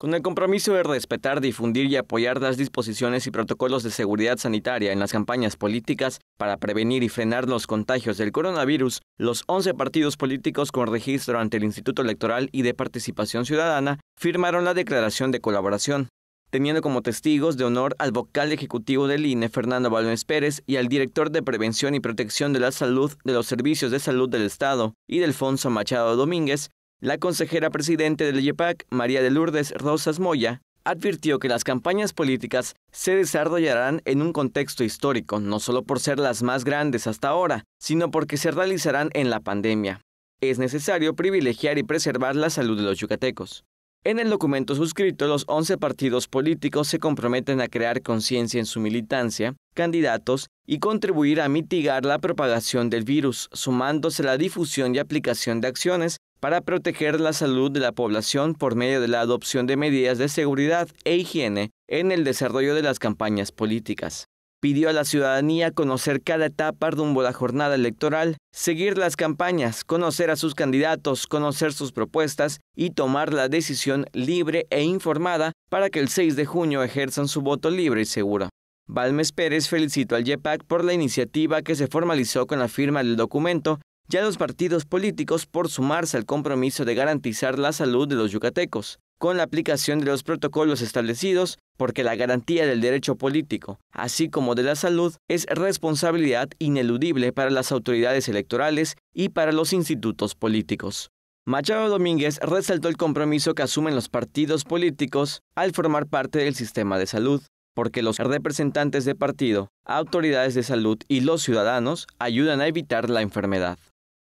Con el compromiso de respetar, difundir y apoyar las disposiciones y protocolos de seguridad sanitaria en las campañas políticas para prevenir y frenar los contagios del coronavirus, los 11 partidos políticos con registro ante el Instituto Electoral y de Participación Ciudadana firmaron la declaración de colaboración, teniendo como testigos de honor al vocal ejecutivo del INE, Fernando Balmes Pérez, y al director de Prevención y Protección de la Salud de los Servicios de Salud del Estado, y Machado Domínguez, la consejera presidente del IEPAC, María de Lourdes Rosas Moya, advirtió que las campañas políticas se desarrollarán en un contexto histórico, no solo por ser las más grandes hasta ahora, sino porque se realizarán en la pandemia. Es necesario privilegiar y preservar la salud de los yucatecos. En el documento suscrito, los 11 partidos políticos se comprometen a crear conciencia en su militancia, candidatos y contribuir a mitigar la propagación del virus, sumándose la difusión y aplicación de acciones para proteger la salud de la población por medio de la adopción de medidas de seguridad e higiene en el desarrollo de las campañas políticas. Pidió a la ciudadanía conocer cada etapa rumbo a la jornada electoral, seguir las campañas, conocer a sus candidatos, conocer sus propuestas y tomar la decisión libre e informada para que el 6 de junio ejerzan su voto libre y seguro. Balmes Pérez felicitó al YEPAC por la iniciativa que se formalizó con la firma del documento ya los partidos políticos por sumarse al compromiso de garantizar la salud de los yucatecos, con la aplicación de los protocolos establecidos, porque la garantía del derecho político, así como de la salud, es responsabilidad ineludible para las autoridades electorales y para los institutos políticos. Machado Domínguez resaltó el compromiso que asumen los partidos políticos al formar parte del sistema de salud, porque los representantes de partido, autoridades de salud y los ciudadanos ayudan a evitar la enfermedad.